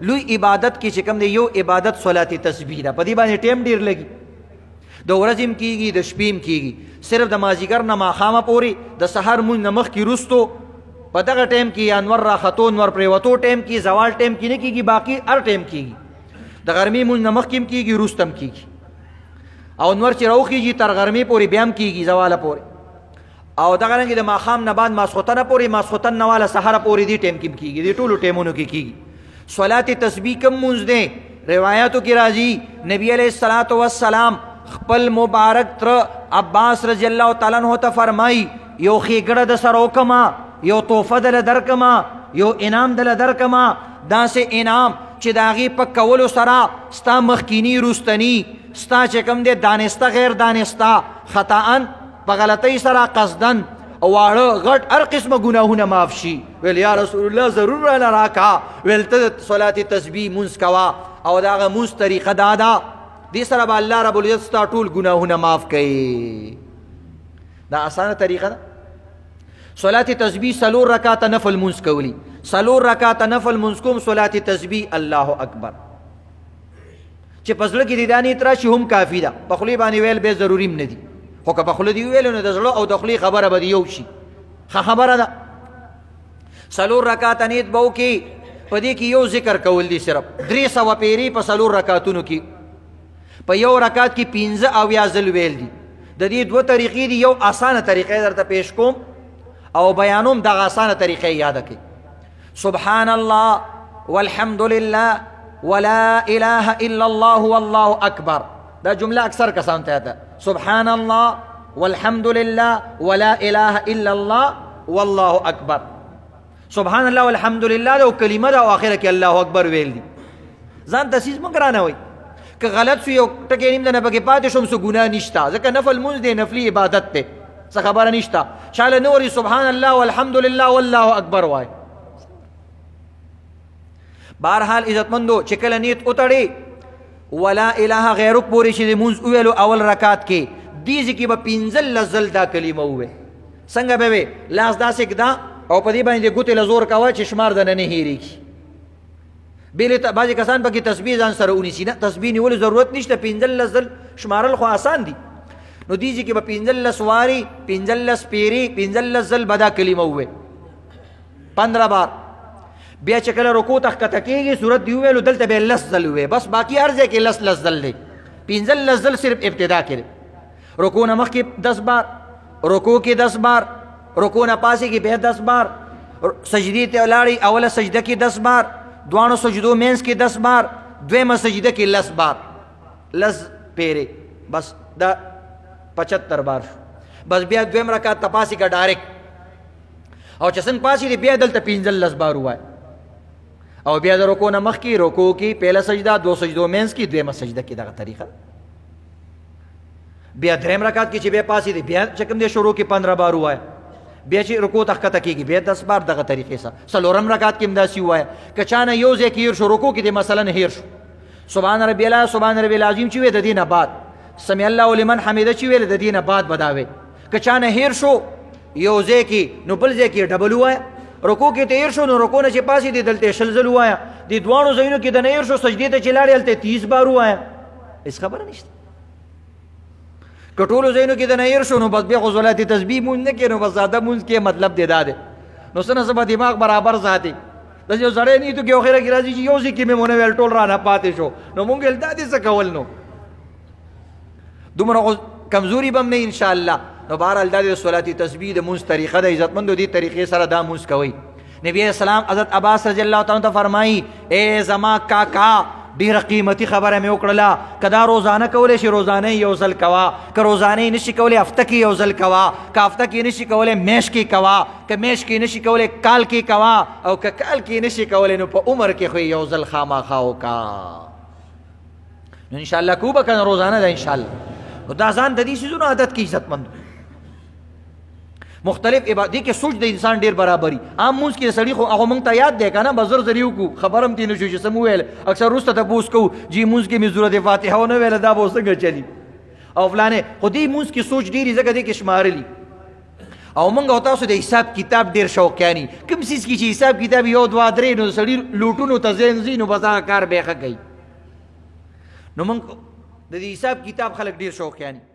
لوی عبادت کې چې کوم دی یو عبادت صلات تسبیح ده په دې باندې ټیم ډیر لګي د ورځې هم کیږي د شپې هم کیږي صرف د مازیګر نه ماښامه پورې د سحر مونځ نه مخکې وروستو په دغه ټیم کې انور راختو انور پریوتو ټیم کې زوال ټیم کې نه کیږي باقي هر ټیم کیږي د غرمې مونځ نه مخکې هم کیږي وروسته هم کیږي او انور چې راوخیږي تر غرمې پورې بیا هم کیږي زواله پورې او دغه رنګ د ماښام نه بعد ماسخوتنه پورې ماسخوتن نه والا سحر پورې دی ټیم کې کیږي د ټولو ټیمونو کې کیږي صلات تسبیح کم مونږ دی روایتو کې راځي نبی علیہ الصلات والسلام خپل مبارک تر عباس رضی الله تعالی عنہ ته فرمای یو خېګړه د سروکما یو توفه د درکما یو انعام د درکما دا سه انعام چې داغي په کولو سره ستا مخکینی روستنی ستا چې کم دې دانسته غیر دانسته خطاان په غلطۍ سره قصدن واړه غټ هر قسمه ګناهونه معاف شي ویل یا رسول الله ضرور را راکا ویل ته صلات تسبیح مونږ کوا او داغه مونږ طریقه دادا دې سره به الله رب العزت ستا ټول ګناهونه معاف کړي دا اسانه طریقه ده صلات تسبیح سلور رکعات نفل مونږ کولی سلور رکعات نفل مونږ کوم صلات تسبیح الله اکبر چې پزړه کې دې دانی ترا شي هم کافی ده په خلی باندې ویل به ضروري نه دي خو که په خوله دي ویلو نو د زړه او د خولې خبره به دې یو شي ښه خبره ده څلور رکعاته نیت به وکړي په دې کې یو ذکر کول دي صرف درې سوه پیرې په څلور رکعتونو کې په یو رکعت کې پنځه اویا ځل ویل دي د دې دوه طریقې دي یو اسانه طریقې درته پیش کوم او بیانوم دغه اسانه طریقې یاد کړئ سبحان الله والحمد لله ولا اله الا الله والله اکبر دا جمله اکثر کسان ته ده سبحان الله والحمد لله ولا إله إلا الله والله أكبر سبحان الله والحمد لله لو كلمه دا واخره کې الله اکبر ویل دي ځان د سیس مګرا نه وای که غلط شو یو ټکی نیم نه پکې پاتې شوم سو ګنا نشتا ځکه نفل مونږ دی نفلی عبادت ته څه خبره نشتا شاله نوري سبحان الله والحمد لله والله اکبر وای بهرحال عزتمندو چې کله نیت اتړي ولا اله غیرک پوری شي مونږ ویلو اول رکعت کې دیز کې به پنځل لزل دا کلمه وې څنګه به وې لاس داسې کدا او په دې باندې ګوتې لزور کاوه چې شمار د نه هېریږي بیل ته بعضی کسان پکې تسبیح ځان سره ونیسي نه تسبیح نیول ضرورت نشته پنځل لزل شمارل خو آسان دي نو دیږي کې به پنځل سواری پنځل پیری پنځل زل بدا کلمه وې 15 بار بیا چې کله رکوع ته کته کېږي صورت دی ویلو دلته به لس ځل وې بس باقی ارزه کې لس لس ځل دی پنځل لس ځل صرف ابتدا کړي رکوع نه مخکې 10 بار رکوع کې 10 بار رکوع نه پاسې کې به 10 بار سجدي ته لاړی اوله سجده کې 10 بار دوانو سجدو مینس کې 10 بار دویمه سجده کې لس بار لس پیری بس دا 75 بار بس بیا دویم رکعت تپاسی کا ډایرک او چسن پاسی دی بیا دلته 15 لس بار وای او بیا د رکو نه مخکې رکو کې پهله سجده دو سجدو مینس کې دویمه سجده کې دغه طریقه بیا دریم رکعت کې چې بیا پاسې دی بیا چې کوم دی شروع کې 15 بار وایي بیا چې رکو تخ کته کیږي بیا 10 بار دغه طریقې سره سلورم رکعت کې امداسي وایي کچانه یو ځکه یې شروع کو کې دی مثلا هیر شو سبحان ربی الله سبحان ربی العظیم چې وې د دینه بعد سمع الله لمن حمیده چې وې د دینه بعد بداوي کچانه هیر شو یو ځکه نو بل ځکه ډبل وایي رکو کې تیر شو نو رکو نه چې پاسې دی دلته شلزل وایا دی دوانو زینو کې د نیر شو سجدي ته چلاړې الته 30 بار وایا هیڅ خبره نشته کټولو زینو کې د نیر شو نو بس به غزلات تسبیح مونږ نه کینو بس زاده مونږ کې مطلب دی داده نو سن سبا دماغ برابر ذاتي د یو زړې نه ته کې اخره کې راځي چې یو ځکه مې مونږ ول ټول را نه پاتې شو نو مونږ ال دادې څه کول نو دومره کمزوري بم نه ان شاء الله نو بهرحال دا د صلات تسبیح د مونږ طریقه د عزتمندو دی طریقې سره دا مونږ کوي نبی اسلام حضرت عباس رضی الله تعالی عنہ فرمایي اے زما کاکا ډیر قیمتي خبره مې وکړله کدا روزانه کولې شي روزانه یو ځل کوا که روزانه نشي کولې هفته کې یو ځل کوا که هفته کې نشي کولې میش کې کوا که میش کې نشي کولې کال کې کوا او که کال کې نشي کولې نو په عمر کې خو یو ځل خامخا وکا ان شاء الله کوبه کنه روزانه ده ان شاء الله دا ځان د دې شیزونو عادت کې عزتمند مختلف عبادت کې سوچ د انسان ډیر برابرۍ عام موږ کې سړی خو هغه مونږ ته یاد دی کنه بزر زریو کو خبرم دی نشو چې سم ویل اکثر روسته ته بوس کو جی موږ کې مزوره د فاتحه و نه ویل دا به څنګه چلی او فلانه خو دی موږ کې سوچ ډیری زګه دی کې شمارلی او مونږ او تاسو د حساب کتاب ډیر شوقیانی کوم سیس کې چې حساب کتاب یو دوا درې نو سړی لوټونو ته زین زینو بازار کار بیخه کوي نو مونږ د حساب کتاب خلک ډیر شوقیانی